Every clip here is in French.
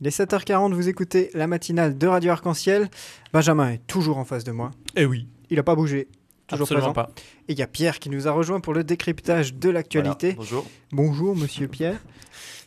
Il est 7h40, vous écoutez la matinale de Radio Arc-en-Ciel. Benjamin est toujours en face de moi. Eh oui. Il n'a pas bougé. Toujours Absolument présent. pas. Et il y a Pierre qui nous a rejoint pour le décryptage de l'actualité. bonjour. Bonjour, monsieur Pierre.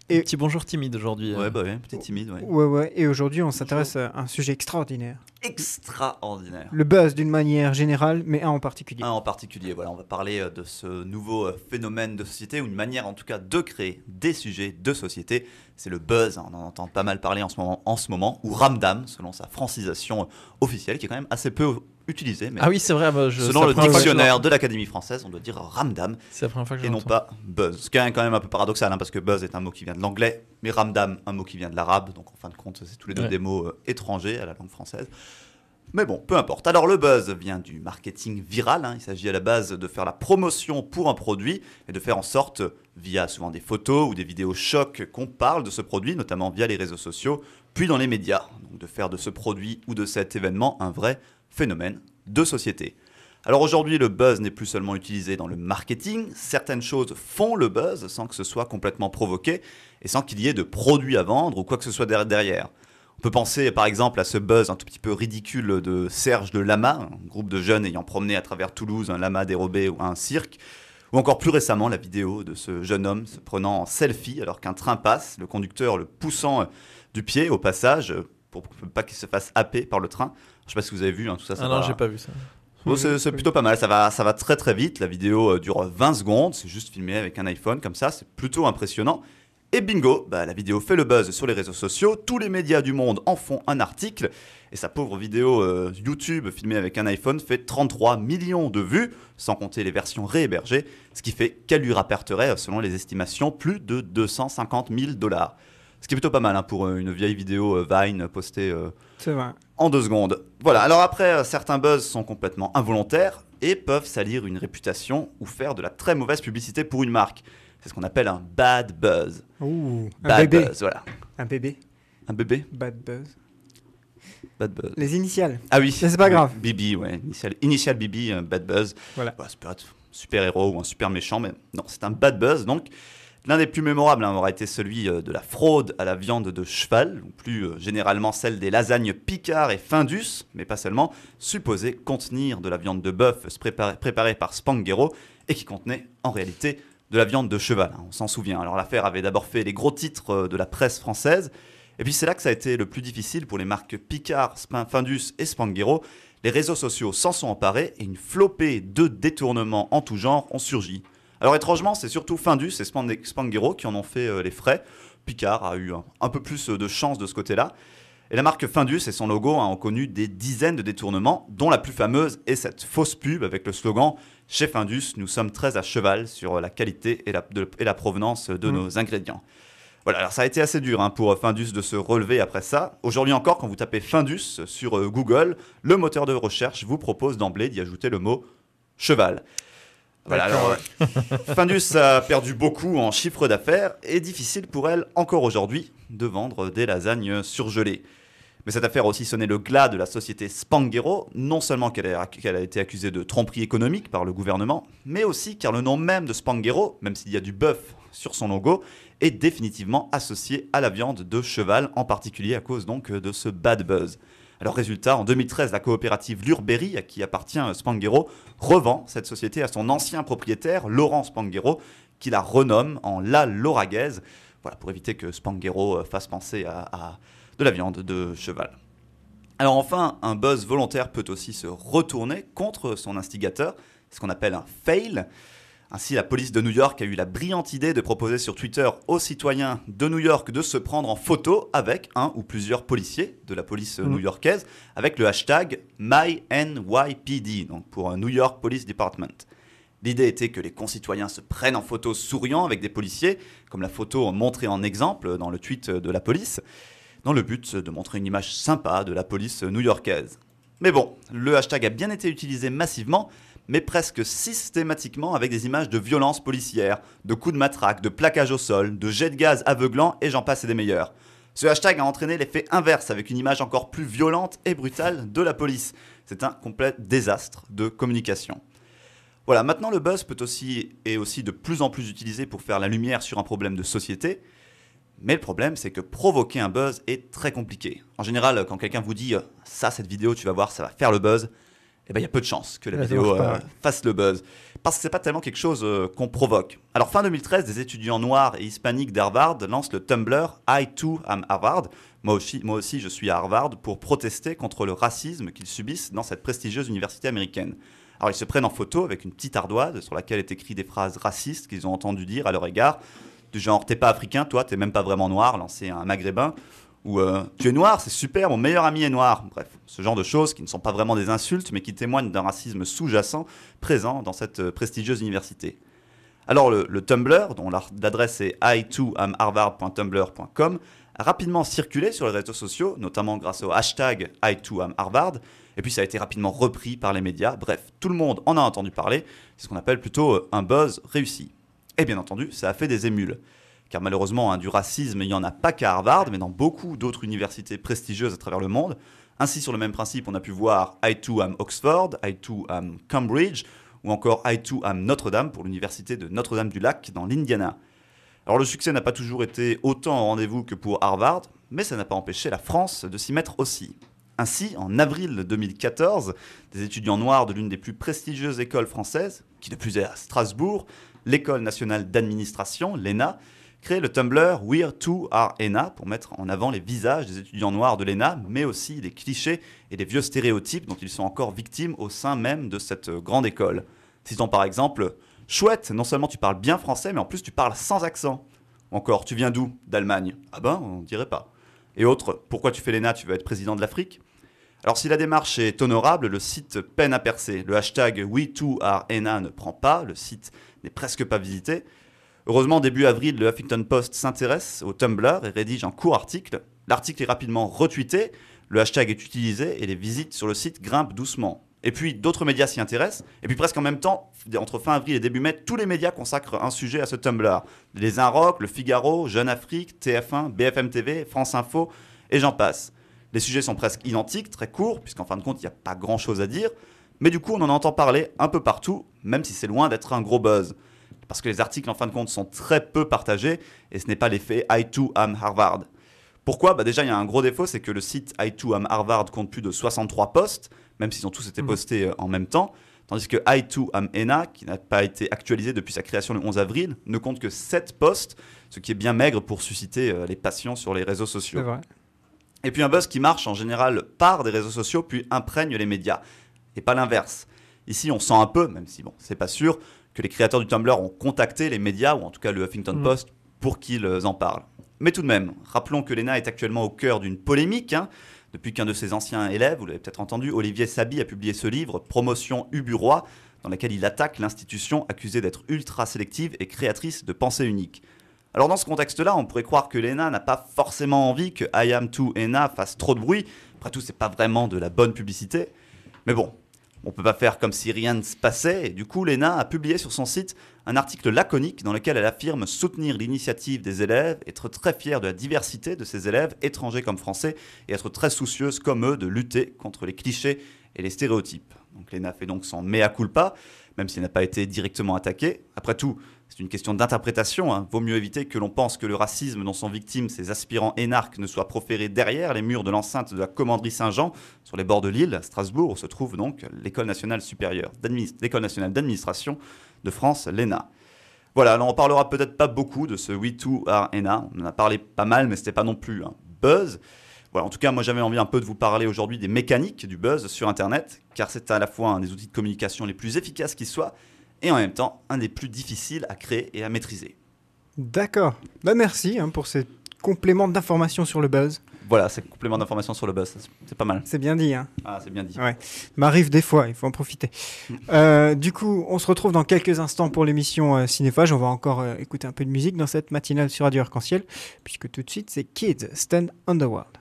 petit bonjour timide aujourd'hui. Ouais, hein. bah ouais, petit timide. Ouais, ouais, ouais. Et aujourd'hui, on s'intéresse à un sujet extraordinaire extraordinaire. Le buzz d'une manière générale, mais un en particulier. Un en particulier, voilà, on va parler euh, de ce nouveau euh, phénomène de société, ou une manière en tout cas de créer des sujets de société. C'est le buzz, hein, on en entend pas mal parler en ce moment, en ce moment ou Ramdam, selon sa francisation euh, officielle, qui est quand même assez peu utilisé. Mais ah oui, c'est vrai. Bah, selon le dictionnaire de l'Académie française, on doit dire ramdam et non pas buzz. Ce qui est quand même un peu paradoxal, hein, parce que buzz est un mot qui vient de l'anglais, mais ramdam un mot qui vient de l'arabe. Donc en fin de compte, c'est tous les deux des mots euh, étrangers à la langue française. Mais bon, peu importe. Alors le buzz vient du marketing viral. Hein. Il s'agit à la base de faire la promotion pour un produit et de faire en sorte, via souvent des photos ou des vidéos chocs, qu'on parle de ce produit, notamment via les réseaux sociaux, puis dans les médias. Donc de faire de ce produit ou de cet événement un vrai phénomène de société. Alors aujourd'hui, le buzz n'est plus seulement utilisé dans le marketing, certaines choses font le buzz sans que ce soit complètement provoqué et sans qu'il y ait de produits à vendre ou quoi que ce soit derrière. On peut penser par exemple à ce buzz un tout petit peu ridicule de Serge de Lama, un groupe de jeunes ayant promené à travers Toulouse un lama dérobé ou un cirque, ou encore plus récemment la vidéo de ce jeune homme se prenant en selfie alors qu'un train passe, le conducteur le poussant du pied au passage pour pas qu'il se fasse happer par le train. Je sais pas si vous avez vu, hein, tout ça. Ah non, j'ai pas vu ça. c'est plutôt pas mal, ça va, ça va très très vite, la vidéo euh, dure 20 secondes, c'est juste filmé avec un iPhone comme ça, c'est plutôt impressionnant. Et bingo, bah, la vidéo fait le buzz sur les réseaux sociaux, tous les médias du monde en font un article, et sa pauvre vidéo euh, YouTube filmée avec un iPhone fait 33 millions de vues, sans compter les versions réhébergées, ce qui fait qu'elle lui rapporterait, selon les estimations, plus de 250 000 dollars. Ce qui est plutôt pas mal hein, pour euh, une vieille vidéo euh, Vine postée euh, en deux secondes. Voilà, alors après, certains buzz sont complètement involontaires et peuvent salir une réputation ou faire de la très mauvaise publicité pour une marque. C'est ce qu'on appelle un bad buzz. bad Buzz, voilà. Un bébé. Un bébé Bad buzz. Bad buzz. Les initiales. Ah oui. C'est pas grave. Bibi, ouais. Initial, initial Bibi, bad buzz. Voilà. Bah, être super héros ou un super méchant, mais non, c'est un bad buzz. Donc, L'un des plus mémorables hein, aura été celui euh, de la fraude à la viande de cheval, ou plus euh, généralement celle des lasagnes Picard et Findus, mais pas seulement, supposées contenir de la viande de bœuf préparée, par Spanghero et qui contenait en réalité de la viande de cheval. Hein, on s'en souvient. Alors l'affaire avait d'abord fait les gros titres euh, de la presse française, et puis c'est là que ça a été le plus difficile pour les marques Picard, Findus et Spanghero. Les réseaux sociaux s'en sont emparés et une flopée de détournements en tout genre ont surgi. Alors étrangement, c'est surtout Findus et Spanghero qui en ont fait euh, les frais. Picard a eu un, peu plus euh, de chance de ce côté-là. Et la marque Findus et son logo hein, ont connu des dizaines de détournements, dont la plus fameuse est cette fausse pub avec le slogan Chez Findus, nous sommes très à cheval sur la qualité et la, provenance de mmh. nos ingrédients. Voilà, alors ça a été assez dur hein, pour euh, Findus de se relever après ça. Aujourd'hui encore, quand vous tapez Findus sur Google, le moteur de recherche vous propose d'emblée d'y ajouter le mot cheval. Voilà, a perdu beaucoup en chiffre d'affaires et difficile pour elle encore aujourd'hui de vendre des lasagnes surgelées. Mais cette affaire a aussi sonné le glas de la société Spanghero, non seulement qu'elle a, été accusée de tromperie économique par le gouvernement, mais aussi car le nom même de Spanghero, même s'il y a du bœuf sur son logo, est définitivement associé à la viande de cheval, en particulier à cause donc de ce bad buzz. Alors résultat, en 2013, la coopérative Lurberry, à qui appartient euh, Spanghero, revend cette société à son ancien propriétaire, Laurent Spanghero, qui la renomme en La Lauragaise, voilà, pour éviter que Spanghero euh, fasse penser à, à de la viande de cheval. Alors enfin, un buzz volontaire peut aussi se retourner contre son instigateur, ce qu'on appelle un fail. Ainsi, la police de New York a eu la brillante idée de proposer sur Twitter aux citoyens de New York de se prendre en photo avec un ou plusieurs policiers de la police mhm. new-yorkaise avec le hashtag MyNYPD, donc pour New York Police Department. L'idée était que les concitoyens se prennent en photo souriant avec des policiers, comme la photo montrée en exemple dans le tweet de la police, dans le but de montrer une image sympa de la police new-yorkaise. Mais bon, le hashtag a bien été utilisé massivement mais presque systématiquement avec des images de violences policières, de coups de matraque, de plaquage au sol, de jets de gaz aveuglants et j'en passe et des meilleurs. Ce hashtag a entraîné l'effet inverse avec une image encore plus violente et brutale de la police. C'est un complet désastre de communication. Voilà, maintenant le buzz peut aussi est aussi de plus en plus utilisé pour faire la lumière sur un problème de société. Mais le problème, c'est que provoquer un buzz est très compliqué. En général, quand quelqu'un vous dit euh, ça, cette vidéo, tu vas voir, ça va faire le buzz, eh ben, y a peu de chances que la vidéo euh, fasse le buzz. Parce que c'est pas tellement quelque chose euh, qu'on provoque. Alors, fin 2013, des étudiants noirs et hispaniques d'Harvard lancent le Tumblr I too am Harvard. Moi aussi, moi aussi, je suis à Harvard pour protester contre le racisme qu'ils subissent dans cette prestigieuse université américaine. Alors, ils se prennent en photo avec une petite ardoise sur laquelle est écrit des phrases racistes qu'ils ont entendu dire à leur égard, du genre T'es pas africain, toi, t'es même pas vraiment noir, à un maghrébin ou euh, tu es noir, c'est super, mon meilleur ami est noir. Bref, ce genre de choses qui ne sont pas vraiment des insultes, mais qui témoignent d'un racisme sous-jacent présent dans cette euh, prestigieuse université. Alors le, le Tumblr, dont l'adresse est i2amharvard.tumblr.com, a rapidement circulé sur les réseaux sociaux, notamment grâce au hashtag i2amharvard, et puis ça a été rapidement repris par les médias. Bref, tout le monde en a entendu parler, c'est ce qu'on appelle plutôt euh, un buzz réussi. Et bien entendu, ça a fait des émules car malheureusement, hein, du racisme, il n'y en a pas qu'à Harvard, mais dans beaucoup d'autres universités prestigieuses à travers le monde. Ainsi, sur le même principe, on a pu voir I 2 am Oxford, I 2 am Cambridge, ou encore I 2 am Notre-Dame pour l'université de Notre-Dame-du-Lac dans l'Indiana. Alors le succès n'a pas toujours été autant au rendez-vous que pour Harvard, mais ça n'a pas empêché la France de s'y mettre aussi. Ainsi, en avril 2014, des étudiants noirs de l'une des plus prestigieuses écoles françaises, qui de plus est à Strasbourg, l'École nationale d'administration, l'ENA, Créer le Tumblr We're to Are ENA pour mettre en avant les visages des étudiants noirs de l'ENA, mais aussi les clichés et les vieux stéréotypes dont ils sont encore victimes au sein même de cette euh, grande école. Citons par exemple Chouette, non seulement tu parles bien français, mais en plus tu parles sans accent. Encore, tu viens d'où D'Allemagne. Ah ben, on dirait pas. Et autre, pourquoi tu fais l'ENA Tu veux être président de l'Afrique alors si la démarche est honorable, le site peine à percer. Le hashtag ENA » ne prend pas, le site n'est presque pas visité, Heureusement, début avril, le Huffington Post s'intéresse au Tumblr et rédige un court article. L'article est rapidement retweeté, le hashtag est utilisé et les visites sur le site grimpent doucement. Et puis d'autres médias s'y intéressent. Et puis presque en même temps, entre fin avril et début mai, tous les médias consacrent un sujet à ce Tumblr. Les Inrock, Le Figaro, Jeune Afrique, TF1, BFM TV, France Info, et j'en passe. Les sujets sont presque identiques, très courts, puisqu'en fin de compte, il n'y a pas grand-chose à dire. Mais du coup, on en entend parler un peu partout, même si c'est loin d'être un gros buzz parce que les articles en fin de compte sont très peu partagés et ce n'est pas l'effet I 2 am Harvard. Pourquoi bah Déjà, il y a un gros défaut, c'est que le site I 2 am Harvard compte plus de 63 posts, même s'ils ont tous été mmh. postés euh, en même temps, tandis que I 2 am ENA, qui n'a pas été actualisé depuis sa création le 11 avril, ne compte que 7 posts, ce qui est bien maigre pour susciter euh, les passions sur les réseaux sociaux. Et puis un buzz qui marche en général par des réseaux sociaux puis imprègne les médias, et pas l'inverse. Ici, on sent un peu, même si bon, c'est pas sûr, que les créateurs du Tumblr ont contacté les médias, ou en tout cas le Huffington mm. Post, pour qu'ils euh, en parlent. Mais tout de même, rappelons que l'ENA est actuellement au cœur d'une polémique. Hein. depuis qu'un de ses anciens élèves, vous l'avez peut-être entendu, Olivier Sabi, a publié ce livre, Promotion uburoi dans lequel il attaque l'institution accusée d'être ultra sélective et créatrice de pensées unique. Alors dans ce contexte-là, on pourrait croire que l'ENA n'a pas forcément envie que I Am Too ENA fasse trop de bruit. Après tout, c'est pas vraiment de la bonne publicité. Mais bon, on peut pas faire comme si rien ne se passait, du coup, l'ENA a publié sur son site un article laconique dans lequel elle affirme soutenir l'initiative des élèves, être très fière de la diversité de ses élèves, étrangers comme français, et être très soucieuse comme eux de lutter contre les clichés et les stéréotypes. Donc l'ENA fait donc son mea culpa, même s'il n'a pas été directement attaqué. Après tout, c'est une question d'interprétation. Hein. Vaut mieux éviter que l'on pense que le racisme dont sont victimes ces aspirants énarques ne soit proféré derrière les murs de l'enceinte de la commanderie Saint-Jean, sur les bords de l'île, à Strasbourg, où se trouve donc l'École nationale supérieure, l'École nationale d'administration de France, l'ENA. Voilà, alors on parlera peut-être pas beaucoup de ce We Too Are ENA. On en a parlé pas mal, mais c'était pas non plus un buzz. Voilà, en tout cas, moi j'avais envie un peu de vous parler aujourd'hui des mécaniques du buzz sur Internet, car c'est à la fois un des outils de communication les plus efficaces qui soit, et en même temps un des plus difficiles à créer et à maîtriser. D'accord. Bah merci hein, pour ces compléments d'informations sur le buzz. Voilà, ces compléments d'informations sur le buzz, c'est pas mal. C'est bien dit. Hein. Ah, c'est bien dit. Ouais. M'arrive des fois, il faut en profiter. Mm. Euh, du coup, on se retrouve dans quelques instants pour l'émission euh, Cinéphage. On va encore euh, écouter un peu de musique dans cette matinale sur Radio Arc-en-Ciel, puisque tout de suite, c'est Kids Stand Underworld.